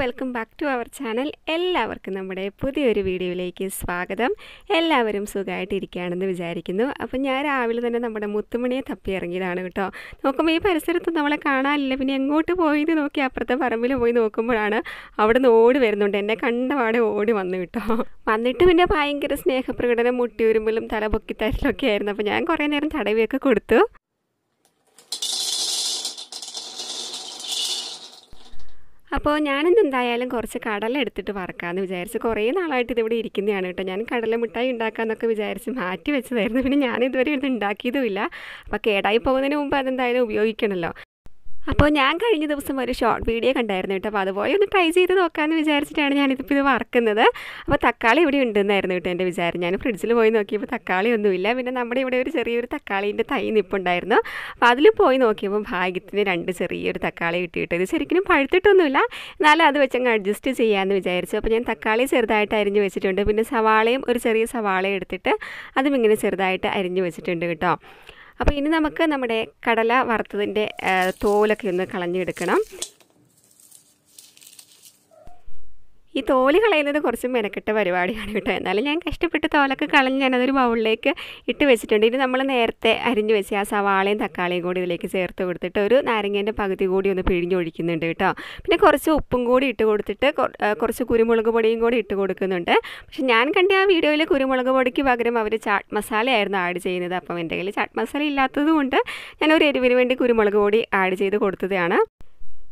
welcome back to our channel എല്ലാവർക്കും നമ്മുടെ പുതിയൊരു വീഡിയോയിലേക്ക് സ്വാഗതം എല്ലാവരും സുഖമായിട്ടിരിക്കുകയാണെന്ന് വിചാരിക്കുന്നു അപ്പം ഞാൻ രാവിലെ തന്നെ നമ്മുടെ മുത്തുമണിയെ തപ്പി ഇറങ്ങിയതാണ് കേട്ടോ നോക്കുമ്പോൾ ഈ പരിസരത്ത് നമ്മളെ കാണാനില്ല പിന്നെ എങ്ങോട്ട് പോയി എന്ന് നോക്കി അപ്പുറത്തെ പറമ്പിൽ പോയി നോക്കുമ്പോഴാണ് അവിടെ നിന്ന് ഓടി വരുന്നുണ്ട് എന്നെ കണ്ടപാടെ ഓടി വന്നു കേട്ടോ വന്നിട്ട് പിന്നെ ഭയങ്കര സ്നേഹപ്രകടനം മുട്ടിയുരുമ്പിലും തലപൊക്കിത്തരലൊക്കെ ആയിരുന്നു അപ്പോൾ ഞാൻ കുറേ നേരം തടവിയൊക്കെ കൊടുത്തു അപ്പോൾ ഞാനിന്ന് എന്തായാലും കുറച്ച് കടല എടുത്തിട്ട് വറക്കാമെന്ന് വിചാരിച്ച് കുറേ നാളായിട്ട് ഇതിവിടെ ഇരിക്കുന്നതാണ് കേട്ടോ ഞാൻ കടല മിഠായി ഉണ്ടാക്കാമെന്നൊക്കെ വിചാരിച്ച് മാറ്റി വെച്ചതായിരുന്നു പിന്നെ ഞാൻ ഇതുവരെ ഇത് ഉണ്ടാക്കിയതുമില്ല അപ്പോൾ കേടായി പോകുന്നതിന് മുമ്പ് അതെന്തായാലും ഉപയോഗിക്കണമല്ലോ അപ്പോൾ ഞാൻ കഴിഞ്ഞ ദിവസം ഒരു ഷോർട്ട് വീഡിയോ കണ്ടായിരുന്നു കേട്ടോ അപ്പോൾ അതുപോലെ ഒന്ന് ട്രൈ ചെയ്ത് നോക്കാമെന്ന് വിചാരിച്ചിട്ടാണ് ഞാനിതിപ്പോൾ ഇത് വറക്കുന്നത് അപ്പോൾ തക്കാളി ഇവിടെ ഉണ്ടെന്നായിരുന്നു കേട്ടോ എൻ്റെ വിചാരം ഞാൻ ഫ്രിഡ്ജിൽ പോയി നോക്കിയപ്പോൾ തക്കാളി ഒന്നുമില്ല പിന്നെ നമ്മുടെ ഇവിടെ ഒരു ചെറിയൊരു തക്കാളീൻ്റെ തൈ നിപ്പുണ്ടായിരുന്നു അപ്പോൾ അതിൽ പോയി നോക്കിയപ്പോൾ ഭാഗ്യത്തിന് രണ്ട് ചെറിയൊരു തക്കാളി കിട്ടിയിട്ട് ഇത് ശരിക്കും പഴുത്തിട്ടൊന്നുമില്ല എന്നാലും അത് വെച്ചങ്ങ് അഡ്ജസ്റ്റ് ചെയ്യാമെന്ന് വിചാരിച്ചു അപ്പോൾ ഞാൻ തക്കാളി ചെറുതായിട്ട് അരിഞ്ഞ് വെച്ചിട്ടുണ്ട് പിന്നെ സവാളയും ഒരു ചെറിയ സവാളയും എടുത്തിട്ട് അതും ഇങ്ങനെ ചെറുതായിട്ട് അരിഞ്ഞ് വെച്ചിട്ടുണ്ട് കേട്ടോ അപ്പോൾ ഇനി നമുക്ക് നമ്മുടെ കടല വറുത്തതിൻ്റെ തോലൊക്കെ ഒന്ന് കളഞ്ഞെടുക്കണം ഈ തോല് കളയുന്നത് കുറച്ച് മെനക്കെട്ട പരിപാടിയാണ് കേട്ടോ എന്നാലും ഞാൻ കഷ്ടപ്പെട്ട് തോലൊക്കെ കളഞ്ഞ് ഞാനതൊരു ബൗളിലേക്ക് ഇട്ട് വെച്ചിട്ടുണ്ട് ഇനി നമ്മൾ നേരത്തെ അരിഞ്ഞ് വെച്ച് ആ സവാളയും തക്കാളിയും കൂടി ഇതിലേക്ക് ചേർത്ത് കൊടുത്തിട്ട് ഒരു നാരങ്ങേൻ്റെ പകുതി കൂടി ഒന്ന് പിഴിഞ്ഞൊഴിക്കുന്നുണ്ട് കേട്ടോ പിന്നെ കുറച്ച് ഉപ്പും കൂടി ഇട്ട് കൊടുത്തിട്ട് കുറച്ച് കുരുമുളക് പൊടിയും കൂടി ഇട്ട് കൊടുക്കുന്നുണ്ട് പക്ഷെ ഞാൻ കണ്ട ആ വീഡിയോയിൽ കുരുമുളക് പൊടിക്ക് പകരം അവർ ചാട്ട് മസാലയായിരുന്നു ആഡ് ചെയ്യുന്നത് അപ്പം എൻ്റെ കയ്യിൽ ചാട്ട് മസാല ഇല്ലാത്തതുകൊണ്ട് ഞാൻ ഒരു എരിവിന് വേണ്ടി കുരുമുളക് പൊടി ആഡ് ചെയ്ത് കൊടുത്തതാണ്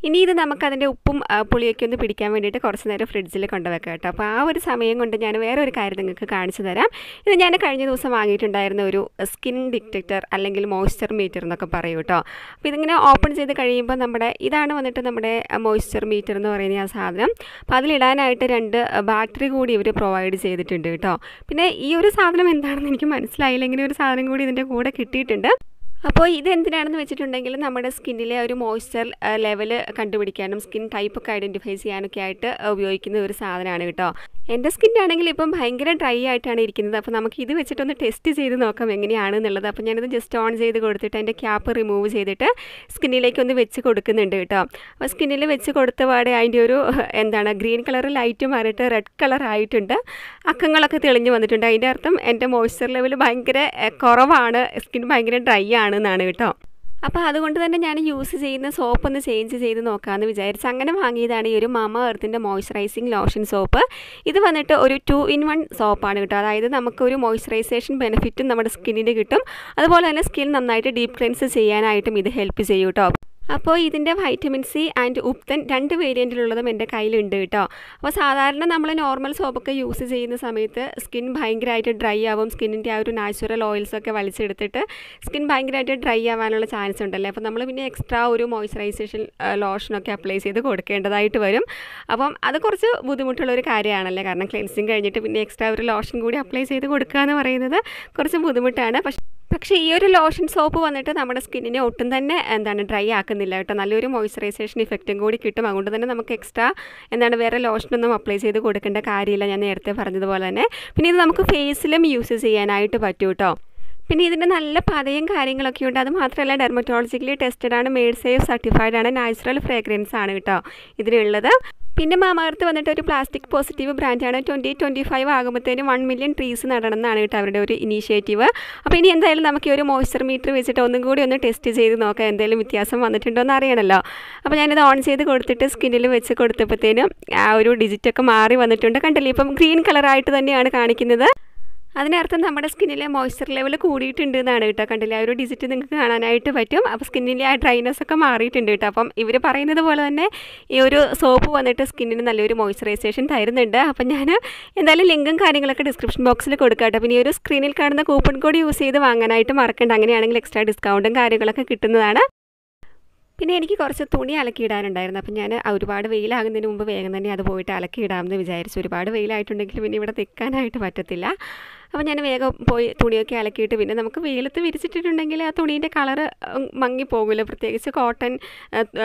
ഇനി ഇത് നമുക്കതിൻ്റെ ഉപ്പും പുളിയൊക്കെ ഒന്ന് പിടിക്കാൻ വേണ്ടിയിട്ട് കുറച്ച് നേരം ഫ്രിഡ്ജിൽ കൊണ്ടുവെക്കാം കേട്ടോ അപ്പോൾ ആ ഒരു സമയം കൊണ്ട് ഞാൻ വേറെ ഒരു കാര്യം നിങ്ങൾക്ക് കാണിച്ചു തരാം ഇത് ഞാൻ കഴിഞ്ഞ ദിവസം വാങ്ങിയിട്ടുണ്ടായിരുന്ന ഒരു സ്കിൻ ഡിറ്റക്ടർ അല്ലെങ്കിൽ മോയ്സ്ചർ മീറ്റർ എന്നൊക്കെ പറയും കേട്ടോ അപ്പോൾ ഇതിങ്ങനെ ഓപ്പൺ ചെയ്ത് കഴിയുമ്പോൾ നമ്മുടെ ഇതാണ് വന്നിട്ട് നമ്മുടെ മോയ്സ്ചർ മീറ്റർ എന്ന് പറയുന്ന ആ സാധനം അപ്പോൾ അതിലിടാനായിട്ട് രണ്ട് ബാറ്ററി കൂടി ഇവർ പ്രൊവൈഡ് ചെയ്തിട്ടുണ്ട് കേട്ടോ പിന്നെ ഈ ഒരു സാധനം എന്താണെന്ന് എനിക്ക് മനസ്സിലായില്ല ഇങ്ങനെ ഒരു സാധനം കൂടി ഇതിൻ്റെ കൂടെ കിട്ടിയിട്ടുണ്ട് അപ്പോൾ ഇതെന്തിനാണെന്ന് വെച്ചിട്ടുണ്ടെങ്കിൽ നമ്മുടെ സ്കിന്നിലെ ഒരു മോയ്സ്ചർ ലെവൽ കണ്ടുപിടിക്കാനും സ്കിൻ ടൈപ്പൊക്കെ ഐഡൻറ്റിഫൈ ചെയ്യാനൊക്കെ ആയിട്ട് ഉപയോഗിക്കുന്ന ഒരു സാധനമാണ് കേട്ടോ എൻ്റെ ആണെങ്കിൽ ഇപ്പം ഭയങ്കര ഡ്രൈ ആയിട്ടാണ് ഇരിക്കുന്നത് അപ്പോൾ നമുക്ക് ഇത് വെച്ചിട്ടൊന്ന് ടെസ്റ്റ് ചെയ്ത് നോക്കാം എങ്ങനെയാണ് എന്നുള്ളത് അപ്പോൾ ഞാനിത് ജസ്റ്റ് ഓൺ ചെയ്ത് കൊടുത്തിട്ട് എൻ്റെ ക്യാപ്പ് റിമൂവ് ചെയ്തിട്ട് സ്കിന്നിലേക്ക് ഒന്ന് വെച്ച് കൊടുക്കുന്നുണ്ട് കേട്ടോ അപ്പോൾ സ്കിന്നിൽ വെച്ച് കൊടുത്ത പാടെ അതിൻ്റെ ഒരു എന്താണ് ഗ്രീൻ കളർ ലൈറ്റ് മാറിയിട്ട് റെഡ് കളർ ആയിട്ടുണ്ട് അക്കങ്ങളൊക്കെ തെളിഞ്ഞു വന്നിട്ടുണ്ട് അതിൻ്റെ അർത്ഥം എൻ്റെ മോയ്സ്ചർ ലെവൽ ഭയങ്കര കുറവാണ് സ്കിൻ ഭയങ്കര ഡ്രൈ ആണെന്നാണ് കേട്ടോ അപ്പോൾ അതുകൊണ്ട് തന്നെ ഞാൻ യൂസ് ചെയ്യുന്ന സോപ്പ് ഒന്ന് ചേഞ്ച് ചെയ്ത് നോക്കാമെന്ന് വിചാരിച്ച് അങ്ങനെ വാങ്ങിയതാണ് ഈ ഒരു മാമ എർത്തിൻ്റെ മോയ്സ്ചറൈസിങ് ലോഷൻ സോപ്പ് ഇത് വന്നിട്ട് ഒരു ടു ഇൻ വൺ സോപ്പാണ് കിട്ടുക അതായത് നമുക്കൊരു മോയ്സ്ചറൈസേഷൻ ബെനിഫിറ്റും നമ്മുടെ സ്കിന്നിന് കിട്ടും അതുപോലെ തന്നെ സ്കിൻ നന്നായിട്ട് ഡീപ് ക്ലെൻസ് ചെയ്യാനായിട്ടും ഇത് ഹെൽപ്പ് ചെയ്യും കേട്ടോ അപ്പോൾ ഇതിൻ്റെ വൈറ്റമിൻ സി ആൻഡ് ഉപ്തൻ രണ്ട് വേരിയൻറ്റിലുള്ളതും എൻ്റെ കയ്യിലുണ്ട് കേട്ടോ അപ്പോൾ സാധാരണ നമ്മൾ നോർമൽ സോപ്പൊക്കെ യൂസ് ചെയ്യുന്ന സമയത്ത് സ്കിൻ ഭയങ്കരമായിട്ട് ഡ്രൈ ആവും സ്കിന്നിൻ്റെ ആ ഒരു നാച്ചുറൽ ഓയിൽസൊക്കെ വലിച്ചെടുത്തിട്ട് സ്കിൻ ഭയങ്കരമായിട്ട് ഡ്രൈ ആവാനുള്ള ചാൻസ് ഉണ്ടല്ലേ അപ്പോൾ നമ്മൾ പിന്നെ എക്സ്ട്രാ ഒരു മോയ്സ്ചറൈസേഷൻ ലോഷനൊക്കെ അപ്ലൈ ചെയ്ത് കൊടുക്കേണ്ടതായിട്ട് വരും അപ്പം അത് കുറച്ച് ബുദ്ധിമുട്ടുള്ള ഒരു കാര്യമാണല്ലേ കാരണം ക്ലെൻസിങ് കഴിഞ്ഞിട്ട് പിന്നെ എക്സ്ട്രാ ഒരു ലോഷൻ കൂടി അപ്ലൈ ചെയ്ത് കൊടുക്കുക എന്ന് പറയുന്നത് കുറച്ച് ബുദ്ധിമുട്ടാണ് പക്ഷേ പക്ഷേ ഈ ഒരു ലോഷൻ സോപ്പ് വന്നിട്ട് നമ്മുടെ സ്കിന്നിനെ ഒട്ടും തന്നെ എന്താണ് ഡ്രൈ ആക്കുന്നില്ല കേട്ടോ നല്ലൊരു മോയ്സ്ചറൈസേഷൻ ഇഫക്റ്റും കൂടി കിട്ടും അതുകൊണ്ട് തന്നെ നമുക്ക് എക്സ്ട്രാ എന്താണ് വേറെ ലോഷനൊന്നും അപ്ലൈ ചെയ്ത് കൊടുക്കേണ്ട കാര്യമില്ല ഞാൻ നേരത്തെ പറഞ്ഞതുപോലെ തന്നെ പിന്നെ ഇത് നമുക്ക് ഫേസിലും യൂസ് ചെയ്യാനായിട്ട് പറ്റും കേട്ടോ പിന്നെ ഇതിൻ്റെ നല്ല പതയും കാര്യങ്ങളൊക്കെ ഉണ്ട് അത് മാത്രമല്ല ഡെർമറ്റോളജിക്കലി ടെസ്റ്റഡ് ആണ് മേഡ് സേഫ് സർട്ടിഫൈഡ് ആണ് നാച്ചുറൽ ഫ്രേഗ്രൻസ് ആണ് കേട്ടോ ഇതിലുള്ളത് പിന്നെ മാമാർത്ത് വന്നിട്ട് ഒരു പ്ലാസ്റ്റിക് പോസിറ്റീവ് ബ്രാൻഡാണ് ട്വൻറ്റി ട്വൻറ്റി ഫൈവ് ആകുമ്പോഴത്തേനും വൺ മില്യൺ ട്രീസ് നടണം എന്നാണ് കേട്ടോ അവരുടെ ഒരു ഇനീഷ്യേറ്റീവ് അപ്പോൾ ഇനി എന്തായാലും നമുക്ക് ഈ ഒരു മോയ്സ്ചർ മീറ്റർ വെച്ചിട്ട് ഒന്നും കൂടി ഒന്ന് ടെസ്റ്റ് ചെയ്ത് നോക്കാം എന്തെങ്കിലും വ്യത്യാസം വന്നിട്ടുണ്ടോ എന്ന് അറിയണമല്ലോ അപ്പോൾ ഞാനിത് ഓൺ ചെയ്ത് കൊടുത്തിട്ട് സ്കിന്നിൽ വെച്ച് കൊടുത്തപ്പോഴത്തേനും ആ ഒരു ഡിജിറ്റൊക്കെ മാറി വന്നിട്ടുണ്ട് കണ്ടില്ലേ ഇപ്പം ഗ്രീൻ കളറായിട്ട് തന്നെയാണ് കാണിക്കുന്നത് അതിനർത്ഥം നമ്മുടെ സ്കിന്നിലെ മോയ്സ്ചർ ലെവൽ കൂടിയിട്ടുണ്ട് എന്നാണ് കേട്ടോ കണ്ടില്ലേ ആ ഒരു ഡിജിറ്റ് നിങ്ങൾക്ക് കാണാനായിട്ട് പറ്റും അപ്പോൾ സ്കിന്നിലെ ആ ഡ്രൈനെസ് ഒക്കെ മാറിയിട്ടുണ്ട് കേട്ടോ അപ്പം ഇവർ പറയുന്നത് പോലെ തന്നെ ഈ ഒരു സോപ്പ് വന്നിട്ട് സ്കിന്നിന് നല്ലൊരു മോയ്സ്ചറൈസേഷൻ തരുന്നുണ്ട് അപ്പം ഞാൻ എന്തായാലും ലിങ്കും കാര്യങ്ങളൊക്കെ ഡിസ്ക്രിപ്ഷൻ ബോക്സിൽ കൊടുക്കാം കേട്ടോ പിന്നെ ഈ ഒരു സ്ക്രീനിൽ കാണുന്ന കൂപ്പൺ കോഡ് യൂസ് ചെയ്ത് വാങ്ങാനായിട്ട് മറക്കണ്ട അങ്ങനെയാണെങ്കിൽ എക്സ്ട്രാ ഡിസ്കൗണ്ടും കാര്യങ്ങളൊക്കെ കിട്ടുന്നതാണ് പിന്നെ എനിക്ക് കുറച്ച് തുണി അലക്കിയിടാനുണ്ടായിരുന്നു അപ്പം ഞാൻ ഒരുപാട് വെയിലാകുന്നതിന് മുമ്പ് വേഗം തന്നെ അത് പോയിട്ട് അലക്കിയിടാമെന്ന് വിചാരിച്ചു ഒരുപാട് വെയിലായിട്ടുണ്ടെങ്കിൽ പിന്നെ ഇവിടെ നിൽക്കാനായിട്ട് പറ്റത്തില്ല അപ്പോൾ ഞാൻ വേഗം പോയി തുണിയൊക്കെ അലക്കിയിട്ട് പിന്നെ നമുക്ക് വെയിലത്ത് വിരിച്ചിട്ടിട്ടുണ്ടെങ്കിൽ ആ തുണീൻ്റെ കളറ് മങ്ങിപ്പോകില്ല പ്രത്യേകിച്ച് കോട്ടൺ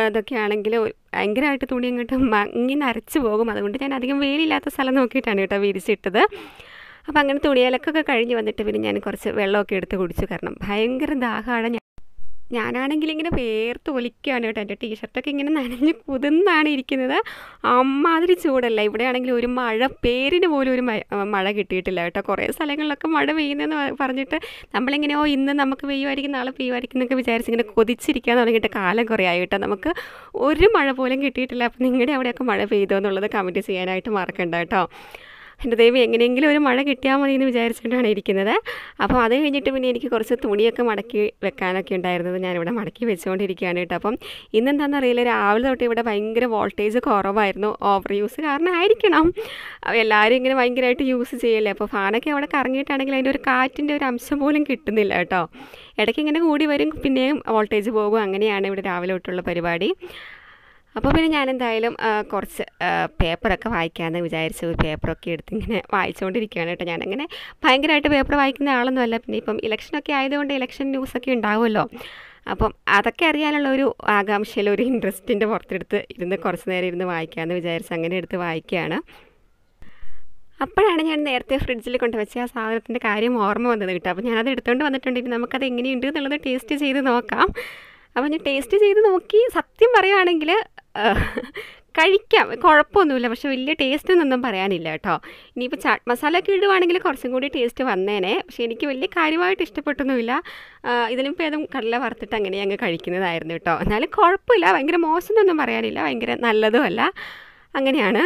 ഇതൊക്കെ ആണെങ്കിൽ ഭയങ്കരമായിട്ട് തുണി അങ്ങോട്ട് മങ്ങി നരച്ചു പോകും അതുകൊണ്ട് ഞാൻ അധികം വെയിലില്ലാത്ത സ്ഥലം നോക്കിയിട്ടാണ് കേട്ടോ വിരിച്ചിട്ടത് അപ്പോൾ അങ്ങനെ തുണിയലക്കൊക്കെ കഴിഞ്ഞ് വന്നിട്ട് പിന്നെ ഞാൻ കുറച്ച് വെള്ളമൊക്കെ എടുത്ത് കുടിച്ചു കാരണം ഭയങ്കര ദാഹമാണ് ഞാനാണെങ്കിൽ ഇങ്ങനെ വേർത്ത് ഒലിക്കുകയാണ് കേട്ടോ എൻ്റെ ടീഷർട്ടൊക്കെ ഇങ്ങനെ നനഞ്ഞ് കുതിർന്നാണ് ഇരിക്കുന്നത് അമ്മാതിരി ചൂടല്ല ഇവിടെ ആണെങ്കിൽ ഒരു മഴ പേരിന് പോലും ഒരു മഴ കിട്ടിയിട്ടില്ല കേട്ടോ കുറേ സ്ഥലങ്ങളിലൊക്കെ മഴ പെയ്യുന്നതെന്ന് പറഞ്ഞിട്ട് നമ്മളിങ്ങനെയോ ഇന്ന് നമുക്ക് പെയ്യുമായിരിക്കും നാളെ പെയ്യുമായിരിക്കും എന്നൊക്കെ വിചാരിച്ച് ഇങ്ങനെ കൊതിച്ചിരിക്കാൻ തുടങ്ങിയിട്ട് കാലം കുറേ നമുക്ക് ഒരു മഴ പോലും കിട്ടിയിട്ടില്ല അപ്പോൾ നിങ്ങളുടെ അവിടെയൊക്കെ മഴ പെയ്തോ എന്നുള്ളത് കമൻറ്റ് ചെയ്യാനായിട്ട് മറക്കണ്ട കേട്ടോ എൻ്റെ ദൈവം എങ്ങനെയെങ്കിലും ഒരു മഴ കിട്ടിയാൽ മതി എന്ന് വിചാരിച്ചുകൊണ്ടാണ് ഇരിക്കുന്നത് അപ്പോൾ അത് കഴിഞ്ഞിട്ട് പിന്നെ എനിക്ക് കുറച്ച് തുണിയൊക്കെ മടക്കി വെക്കാനൊക്കെ ഉണ്ടായിരുന്നത് ഞാനിവിടെ മടക്കി വെച്ചുകൊണ്ടിരിക്കുകയാണ് കേട്ടോ അപ്പം ഇന്നെന്താണെന്ന് അറിയില്ല രാവിലെ തൊട്ട് ഇവിടെ ഭയങ്കര വോൾട്ടേജ് കുറവായിരുന്നു ഓവർ യൂസ് കാരണം ആയിരിക്കണം എല്ലാവരും ഇങ്ങനെ ഭയങ്കരമായിട്ട് യൂസ് ചെയ്യല്ലേ അപ്പോൾ ഫാനൊക്കെ അവിടെ കറങ്ങിയിട്ടാണെങ്കിൽ അതിൻ്റെ ഒരു കാറ്റിൻ്റെ ഒരു അംശം പോലും കിട്ടുന്നില്ല കേട്ടോ ഇടയ്ക്ക് ഇങ്ങനെ കൂടി വരും പിന്നെയും വോൾട്ടേജ് പോകും അങ്ങനെയാണ് ഇവിടെ രാവിലെ തൊട്ടുള്ള പരിപാടി അപ്പോൾ പിന്നെ ഞാൻ എന്തായാലും കുറച്ച് പേപ്പറൊക്കെ വായിക്കാമെന്ന് വിചാരിച്ചു പേപ്പറൊക്കെ എടുത്ത് ഇങ്ങനെ വായിച്ചുകൊണ്ടിരിക്കുകയാണ് കേട്ടോ ഞാനങ്ങനെ ഭയങ്കരമായിട്ട് പേപ്പർ വായിക്കുന്ന ആളൊന്നുമല്ല പിന്നെ ഇപ്പം ഇലക്ഷനൊക്കെ ആയതുകൊണ്ട് ഇലക്ഷൻ ന്യൂസൊക്കെ ഉണ്ടാവുമല്ലോ അപ്പം അതൊക്കെ അറിയാനുള്ള ഒരു ആകാംക്ഷയിൽ ഒരു ഇൻട്രസ്റ്റിൻ്റെ പുറത്തെടുത്ത് ഇരുന്ന് കുറച്ച് നേരം ഇരുന്ന് വായിക്കാമെന്ന് വിചാരിച്ച് അങ്ങനെ എടുത്ത് വായിക്കുകയാണ് അപ്പോഴാണ് ഞാൻ നേരത്തെ ഫ്രിഡ്ജിൽ കൊണ്ടുവച്ച ആ സാധനത്തിൻ്റെ കാര്യം ഓർമ്മ വന്നത് കിട്ടും അപ്പോൾ ഞാനത് എടുത്തുകൊണ്ട് വന്നിട്ടുണ്ട് ഇനി നമുക്കത് എങ്ങനെയുണ്ട് എന്നുള്ളത് ടേസ്റ്റ് ചെയ്ത് നോക്കാം അപ്പോൾ ഞാൻ ടേസ്റ്റ് ചെയ്ത് നോക്കി സത്യം പറയുകയാണെങ്കിൽ കഴിക്കാം കുഴപ്പമൊന്നുമില്ല പക്ഷെ വലിയ ടേസ്റ്റ് എന്നൊന്നും പറയാനില്ല കേട്ടോ ഇനിയിപ്പോൾ ചാട്ട് മസാല ഒക്കെ ഇടുവാണെങ്കിൽ കുറച്ചും കൂടി ടേസ്റ്റ് വന്നേനെ പക്ഷെ എനിക്ക് വലിയ കാര്യമായിട്ട് ഇഷ്ടപ്പെട്ടൊന്നുമില്ല ഇതിലും ഭേദം കടല വറുത്തിട്ട് അങ്ങനെ അങ്ങ് കഴിക്കുന്നതായിരുന്നു കേട്ടോ എന്നാലും കുഴപ്പമില്ല ഭയങ്കര മോശം എന്നൊന്നും പറയാനില്ല ഭയങ്കര നല്ലതുമല്ല അങ്ങനെയാണ്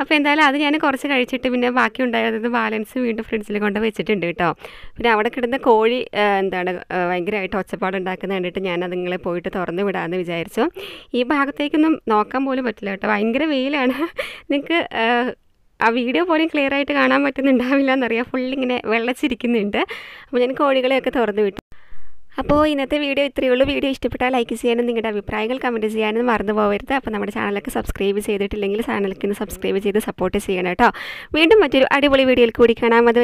അപ്പോൾ എന്തായാലും അത് ഞാൻ കുറച്ച് കഴിച്ചിട്ട് പിന്നെ ബാക്കി ഉണ്ടായിരുന്നത് ബാലൻസ് വീണ്ടും ഫ്രിഡ്ജിൽ കൊണ്ട് വെച്ചിട്ടുണ്ട് കേട്ടോ പിന്നെ അവിടെ കിടന്ന കോഴി എന്താണ് ഭയങ്കരമായിട്ട് ഒച്ചപ്പാടുണ്ടാക്കുന്ന കണ്ടിട്ട് ഞാൻ അതുങ്ങളെ പോയിട്ട് തുറന്നു വിടാമെന്ന് വിചാരിച്ചു ഈ ഭാഗത്തേക്കൊന്നും നോക്കാൻ പോലും പറ്റില്ല കേട്ടോ ഭയങ്കര വെയിലാണ് നിങ്ങൾക്ക് ആ വീഡിയോ പോലും ക്ലിയർ ആയിട്ട് കാണാൻ പറ്റുന്നുണ്ടാവില്ല എന്നറിയാം ഫുള്ളിങ്ങനെ വെള്ളച്ചിരിക്കുന്നുണ്ട് അപ്പോൾ ഞാൻ കോഴികളെയൊക്കെ തുറന്നു വിട്ടു അപ്പോൾ ഇന്നത്തെ വീഡിയോ ഇത്രയേ ഉള്ളൂ വീഡിയോ ഇഷ്ടപ്പെട്ടാൽ ലൈക്ക് ചെയ്യാനും നിങ്ങളുടെ അഭിപ്രായങ്ങൾ കമൻറ്റ് ചെയ്യാനും മറന്നു പോകരുത് അപ്പോൾ നമ്മുടെ ചാനലൊക്കെ സബ്സ്ക്രൈബ് ചെയ്തിട്ടില്ലെങ്കിൽ ചാനലൊക്കെ ഒന്ന് സബ്സ്ക്രൈബ് ചെയ്ത് സപ്പോർട്ട് ചെയ്യണം കേട്ടോ വീണ്ടും മറ്റൊരു അടിപൊളി വീഡിയോയിൽ കൂടി കാണാം അത്